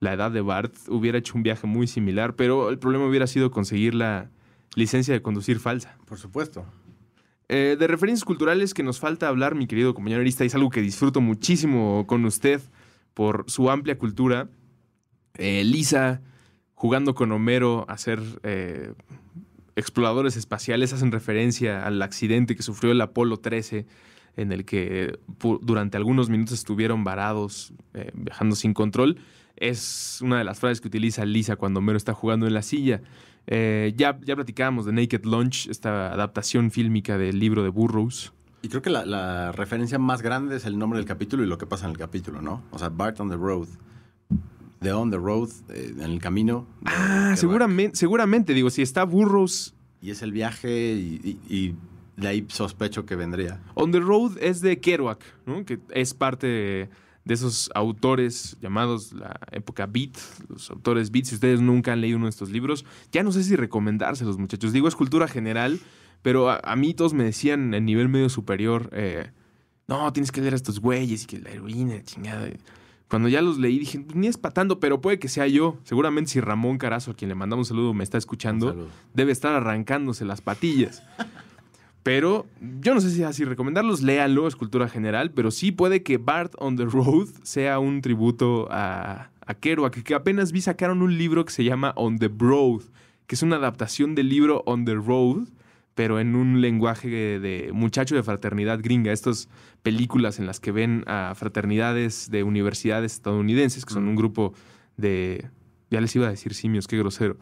la edad de Bart, hubiera hecho un viaje muy similar, pero el problema hubiera sido conseguirla la, licencia de conducir falsa. Por supuesto. Eh, de referencias culturales que nos falta hablar, mi querido compañero Arista, es algo que disfruto muchísimo con usted por su amplia cultura. Eh, Lisa jugando con Homero a ser eh, exploradores espaciales hacen referencia al accidente que sufrió el Apolo 13 en el que durante algunos minutos estuvieron varados, viajando sin control. Es una de las frases que utiliza Lisa cuando Homero está jugando en la silla. Eh, ya, ya platicábamos de Naked Lunch, esta adaptación fílmica del libro de Burroughs. Y creo que la, referencia más grande es el nombre del capítulo y lo que pasa en el capítulo, ¿no? O sea, Bart on the Road. The On the Road, eh, en el camino. Ah, seguramente, seguramente, digo, si está Burroughs. Y es el viaje y, de ahí sospecho que vendría. On the Road es de Kerouac, ¿no? Que es parte. De, de esos autores llamados la época beat, los autores beat. Si ustedes nunca han leído uno de estos libros, ya no sé si recomendárselos, muchachos. Digo, es cultura general, pero a, mí todos me decían en nivel medio superior, eh, no, tienes que leer a estos güeyes y que la heroína, chingada. Cuando ya los leí dije, ni es patando, pero puede que sea yo. Seguramente si Ramón Carazo, a quien le mandamos un saludo, me está escuchando, debe estar arrancándose las patillas. Pero yo no sé si así recomendarlos, léanlo, es cultura general, pero sí puede que Bart on the Road sea un tributo a, a Kerouac, que apenas vi sacaron un libro que se llama On the Road, que es una adaptación del libro On the Road, pero en un lenguaje de, de muchacho de fraternidad gringa. Estas películas en las que ven a fraternidades de universidades estadounidenses, que son un grupo de... Ya les iba a decir simios, qué grosero.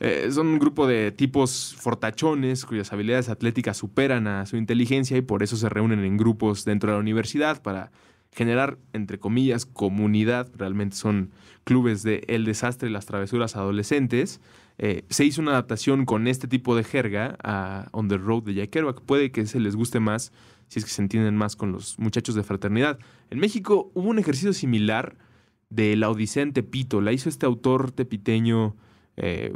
Eh, son un grupo de tipos fortachones cuyas habilidades atléticas superan a su inteligencia y por eso se reúnen en grupos dentro de la universidad para generar, entre comillas, comunidad. Realmente son clubes de El desastre y las travesuras adolescentes. Eh, se hizo una adaptación con este tipo de jerga a On the Road de Jack Kerouac. Puede que se les guste más si es que se entienden más con los muchachos de fraternidad. En México hubo un ejercicio similar de La Odisea Tepito. La hizo este autor tepiteño eh,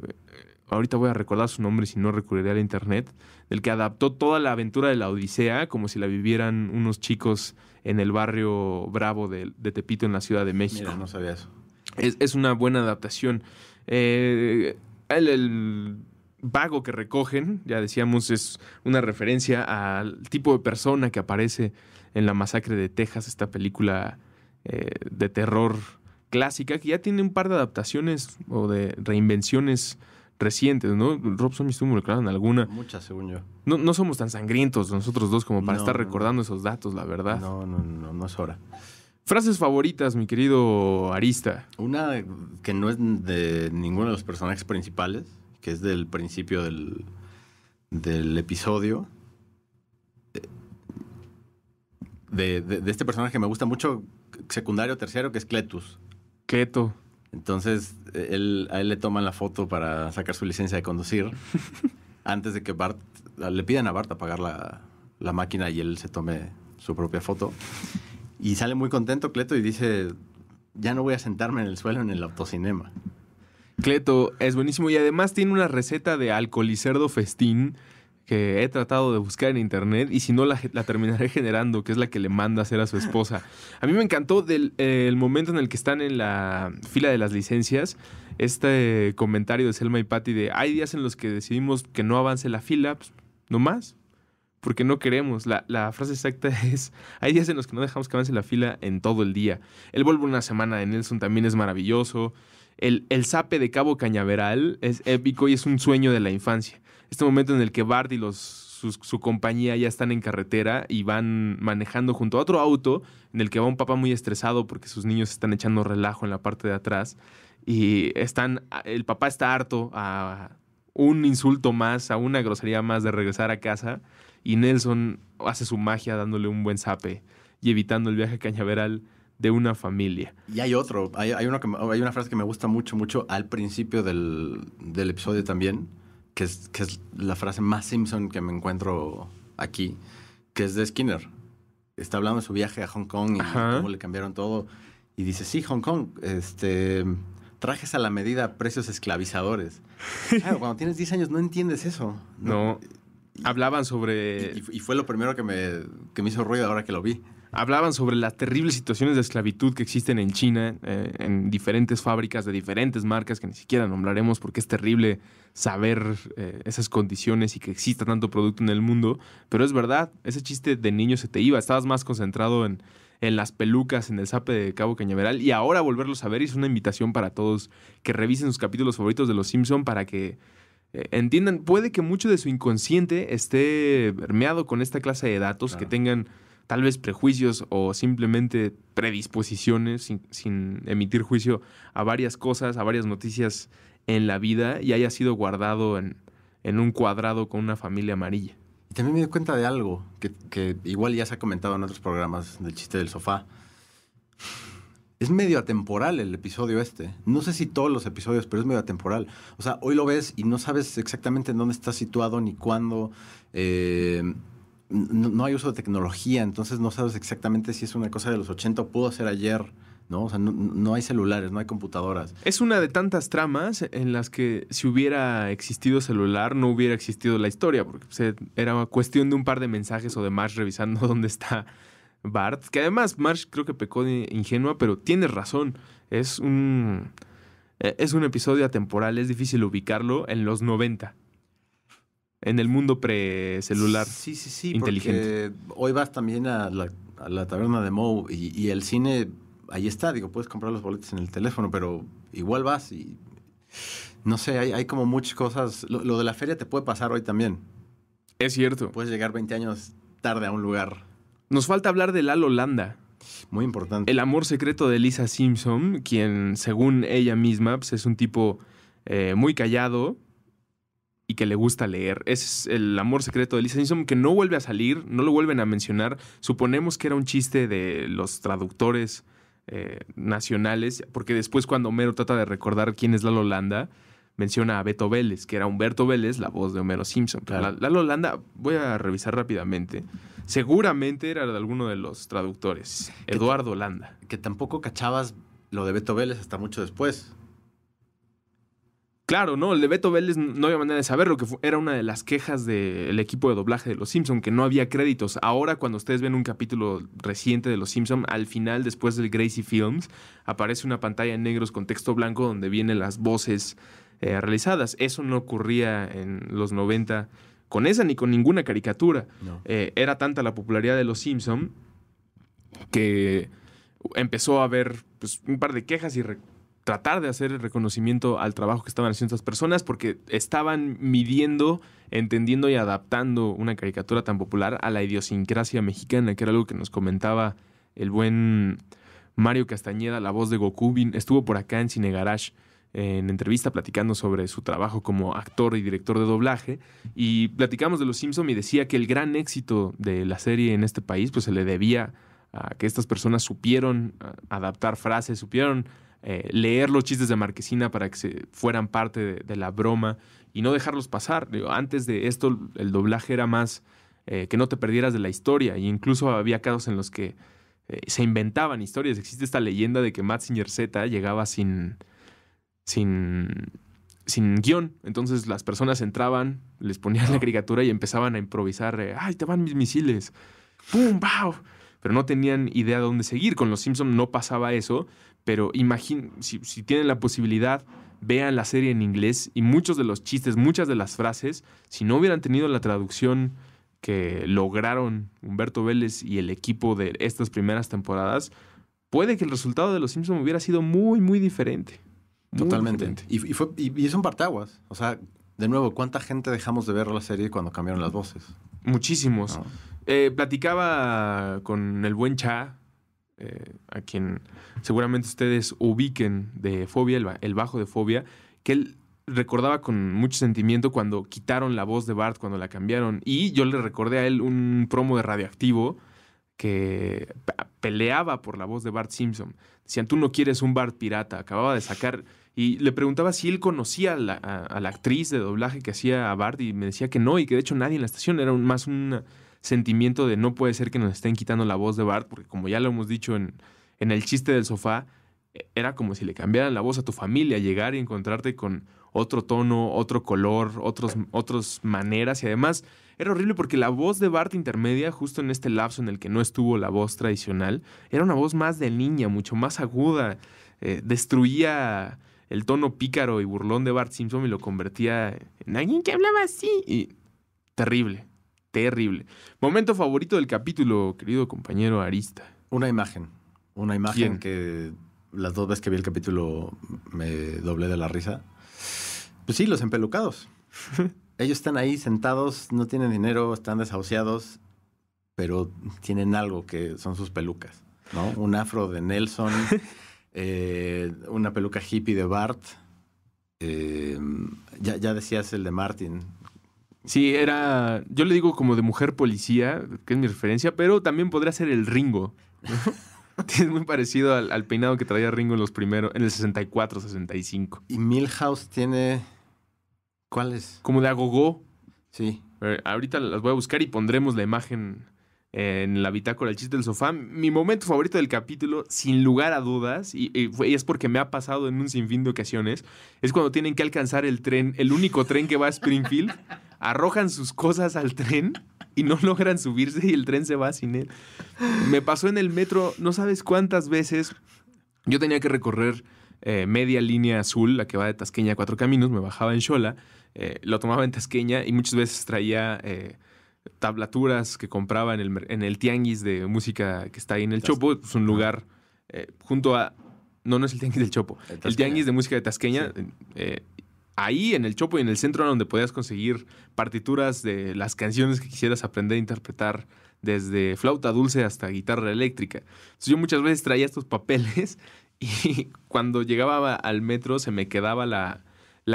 ahorita voy a recordar su nombre si no recurriré al internet, del que adaptó toda la aventura de la Odisea como si la vivieran unos chicos en el barrio Bravo de, Tepito en la Ciudad de México. no sabía eso. Es, una buena adaptación. Eh, el, vago que recogen, ya decíamos, es una referencia al tipo de persona que aparece en la masacre de Texas, esta película eh, de terror clásica, que ya tiene un par de adaptaciones o de reinvenciones recientes, ¿no? Rob Zombie estuvo involucrado en alguna. Muchas, según yo. No, somos tan sangrientos nosotros dos como para estar recordando esos datos, la verdad. No, no, no, no es hora. Frases favoritas, mi querido Arista. Una que no es de ninguno de los personajes principales, que es del principio del, episodio. Eh, de, este personaje que me gusta mucho, secundario, tercero, que es Cletus. Cleto, Entonces, eh, a él le toman la foto para sacar su licencia de conducir *laughs* antes de que Bart le pidan a Bart apagar la, la máquina y él se tome su propia foto. Y sale muy contento Cleto y dice, ya no voy a sentarme en el suelo en el autocinema. Cleto es buenísimo y además tiene una receta de alcoholicerdo festín que he tratado de buscar en internet y si no la, terminaré generando, que es la que le manda hacer a su esposa. A mí me encantó del, el momento en el que están en la fila de las licencias, este comentario de Selma y Patty de hay días en los que decidimos que no avance la fila, pues, no más, porque no queremos. La, frase exacta *laughs* es, hay días en los que no dejamos que avance la fila en todo el día. El vuelvo una semana de Nelson también es maravilloso. El, el sape de Cabo Cañaveral es épico y es un sueño de la infancia. Este momento en el que Bart y su, compañía ya están en carretera y van manejando junto a otro auto en el que va un papá muy estresado porque sus niños están echando relajo en la parte de atrás y están, el papá está harto a un insulto más, a una grosería más de regresar a casa y Nelson hace su magia dándole un buen zape y evitando el viaje a Cañaveral de una familia. Y hay otro, hay, que, hay una frase que me gusta mucho, mucho al principio del, episodio también, que es, es la frase más Simpson que me encuentro aquí, que es de Skinner. Está hablando de su viaje a Hong Kong y cómo le cambiaron todo. Y dice, sí, Hong Kong, este, trajes a la medida precios esclavizadores. *laughs* Claro, cuando tienes 10 años no entiendes eso. No. Hablaban sobre... Y, fue lo primero que me, que me hizo ruido ahora que lo vi hablaban sobre las terribles situaciones de esclavitud que existen en China, eh, en diferentes fábricas de diferentes marcas que ni siquiera nombraremos porque es terrible saber eh, esas condiciones y que exista tanto producto en el mundo. Pero es verdad, ese chiste de niño se te iba, estabas más concentrado en, las pelucas, en el sape de Cabo Cañaveral. Y ahora volverlos a ver es una invitación para todos que revisen sus capítulos favoritos de Los Simpson para que eh, entiendan, puede que mucho de su inconsciente esté permeado con esta clase de datos que tengan tal vez prejuicios o simplemente predisposiciones sin, emitir juicio a varias cosas, a varias noticias en la vida y haya sido guardado en, un cuadrado con una familia amarilla. Y también me di cuenta de algo que, igual ya se ha comentado en otros programas del chiste del sofá. Es medio atemporal el episodio este. No sé si todos los episodios, pero es medio atemporal. O sea, hoy lo ves y no sabes exactamente en dónde está situado ni cuándo. Eh, no, hay uso de tecnología, entonces no sabes exactamente si es una cosa de los 80 o pudo ser ayer. ¿no? O sea, no, hay celulares, no hay computadoras. Es una de tantas tramas en las que si hubiera existido celular, no hubiera existido la historia, porque pues, era cuestión de un par de mensajes o de Marsh revisando *laughs* dónde está Bart, que además Marsh creo que pecó de ingenua, pero tiene razón, es un, e, es un episodio atemporal, es difícil ubicarlo en los 90 en el mundo precelular. Sí, sí, sí. Inteligente. hoy vas también a la, taberna de Moe y, el cine, ahí está, digo, puedes comprar los boletos en el teléfono, pero igual vas y. No sé, hay, como muchas cosas. Lo, de la feria te puede pasar hoy también. Es cierto. Puedes llegar 20 años tarde a un lugar. Nos falta hablar de Lalo Landa. Muy importante. El amor secreto de Lisa Simpson, quien, según ella misma, pues, es un tipo eh, muy callado, y que le gusta leer. Ese es el amor secreto de Lisa Simpson, que no vuelve a salir, no lo vuelven a mencionar. Suponemos que era un chiste de los traductores eh, nacionales, porque después cuando Homero trata de recordar quién es la Holanda, menciona a Beto Vélez, que era Humberto Vélez, la voz de Homero Simpson. La, Holanda, voy a revisar rápidamente, seguramente era de alguno de los traductores, Eduardo Holanda. Que tampoco cachabas lo de Beto Vélez hasta mucho después. Claro, ¿no? El de Beto Vélez no había manera de saberlo, que era una de las quejas del equipo de doblaje de Los Simpson, que no había créditos. Ahora, cuando ustedes ven un capítulo reciente de Los Simpson, al final, después del Gracie Films, aparece una pantalla en negros con texto blanco donde vienen las voces eh, realizadas. Eso no ocurría en los 90 con esa ni con ninguna caricatura. Eh, era tanta la popularidad de Los Simpson que empezó a haber pues, un par de quejas y tratar de hacer el reconocimiento al trabajo que estaban haciendo estas personas porque estaban midiendo, entendiendo y adaptando una caricatura tan popular a la idiosincrasia mexicana, que era algo que nos comentaba el buen Mario Castañeda, la voz de Goku, estuvo por acá en Cine Garage en entrevista platicando sobre su trabajo como actor y director de doblaje y platicamos de Los Simpson y decía que el gran éxito de la serie en este país pues se le debía a que estas personas supieron ah, adaptar frases, supieron eh, leer los chistes de Marquesina para que se fueran parte de, la broma y no dejarlos pasar. antes de esto el doblaje era más eh, que no te perdieras de la historia e incluso había casos en los que eh, se inventaban historias. Existe esta leyenda de que Singer Z llegaba sin, sin, sin guión. Entonces las personas entraban, les ponían la caricatura y empezaban a improvisar. ¡Ay, te van mis misiles! ¡Pum! ¡Wow! pero no tenían idea de dónde seguir. Con Los Simpson no pasaba eso, pero imagín, si, tienen la posibilidad, vean la serie en inglés y muchos de los chistes, muchas de las frases, si no hubieran tenido la traducción que lograron Humberto Vélez y el equipo de estas primeras temporadas, puede que el resultado de Los Simpson hubiera sido muy, muy diferente. Totalmente. Y, y, fue, partaguas. O sea, de nuevo, ¿cuánta gente dejamos de ver la serie cuando cambiaron las voces? Muchísimos. Ah. Eh, platicaba con el buen Cha, eh, a quien seguramente ustedes ubiquen de Fobia, el, el, bajo de Fobia, que él recordaba con mucho sentimiento cuando quitaron la voz de Bart, cuando la cambiaron. Y yo le recordé a él un promo de Radioactivo que peleaba por la voz de Bart Simpson. Decían, tú no quieres un Bart pirata. Acababa de sacar y le preguntaba si él conocía a la, actriz de doblaje que hacía a Bart y me decía que no y que de hecho nadie en la estación era más un sentimiento de no puede ser que nos estén quitando la voz de Bart porque como ya lo hemos dicho en, en el chiste del sofá, e, era como si le cambiaran la voz a tu familia, llegar y encontrarte con otro tono, otro color, otros, otras maneras. Y además era horrible porque la voz de Bart intermedia, justo en este lapso en el que no estuvo la voz tradicional, era una voz más de niña, mucho más aguda. Eh, destruía el tono pícaro y burlón de Bart Simpson me lo convertía en alguien que hablaba así. Y terrible, terrible. Momento favorito del capítulo, querido compañero Arista. Una imagen, una imagen que las dos veces que vi el capítulo me doblé de la risa. Pues sí, los empelucados. *laughs* Ellos están ahí sentados, no tienen dinero, están desahuciados, pero tienen algo que son sus pelucas, ¿no? Un afro de Nelson. *laughs* Eh, una peluca hippie de Bart. Eh, ya, decías el de Martin, Sí, era, yo le digo como de mujer policía, que es mi referencia, pero también podría ser el Ringo. *laughs* es muy parecido al, peinado que traía Ringo en los primeros, en el 64, 65. Y Milhouse tiene... ¿Cuál es? Como de agogó. Sí. Eh, ahorita las voy a buscar y pondremos la imagen en la bitácora El chiste del sofá. Mi momento favorito del capítulo, sin lugar a dudas, y, es porque me ha pasado en un sinfín de ocasiones, es cuando tienen que alcanzar el tren, el único tren que va a Springfield, *laughs* arrojan sus cosas al tren y no logran subirse y el tren se va sin él. Me pasó en el metro, no sabes cuántas veces yo tenía que recorrer eh, media línea azul, la que va de Tasqueña a Cuatro Caminos, me bajaba en Chola, eh, lo tomaba en Tasqueña y muchas veces traía... Eh, tablaturas que compraba en el, tianguis de música que está ahí en el Chopo, es un lugar eh, junto a... No, no es el tianguis del Chopo, el, tianguis de música de Tasqueña. Eh, ahí en el Chopo y en el centro donde podías conseguir partituras de las canciones que quisieras aprender a interpretar, desde flauta dulce hasta guitarra eléctrica. Entonces yo muchas veces traía estos papeles *laughs* y cuando llegaba al metro se me quedaba la,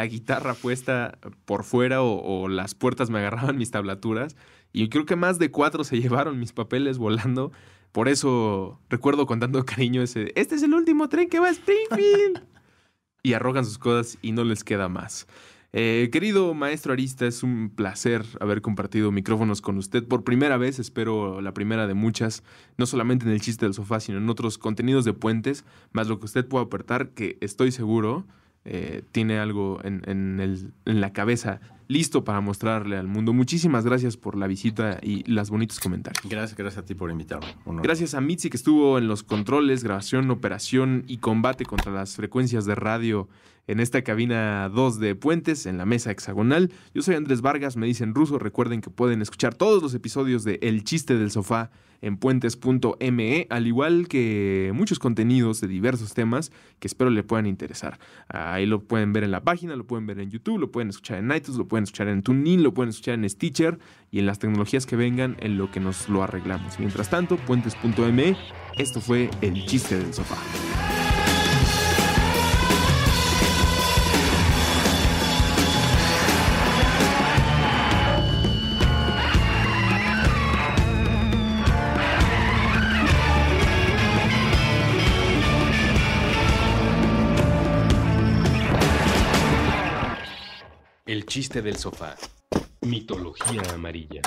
guitarra puesta por fuera o, las puertas me agarraban mis tablaturas y creo que más de cuatro se *laughs* llevaron mis papeles volando. Por eso recuerdo con tanto cariño ese, este es el último tren que va a Springfield. *laughs* y arrogan sus cosas y no les queda más. Eh, querido maestro Arista, es un placer haber compartido micrófonos con usted por primera vez, espero la primera de muchas, no solamente en el chiste del sofá, sino en otros contenidos de puentes, más lo que usted pueda aportar que estoy seguro eh, tiene algo en, la cabeza listo para mostrarle al mundo. Muchísimas gracias por la visita y los bonitos comentarios. Gracias, gracias a ti por invitarme. Gracias a Mitzi que estuvo en los controles, grabación, operación y combate contra las frecuencias de radio en esta cabina 2 de Puentes, en la mesa hexagonal. Yo soy Andrés Vargas, me dicen ruso. Recuerden que pueden escuchar todos los episodios de El chiste del sofá en puentes.me, al igual que muchos contenidos de diversos temas que espero le puedan interesar. Ahí lo pueden ver en la página, lo pueden ver en YouTube, lo pueden escuchar en iTunes, lo pueden escuchar en TuneIn, lo pueden escuchar en Stitcher y en las tecnologías que vengan en lo que nos lo arreglamos. Mientras tanto, puentes.me, esto fue el chiste del sofá. chiste del sofá. Mitología amarilla.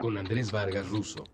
Con Andrés Vargas Russo.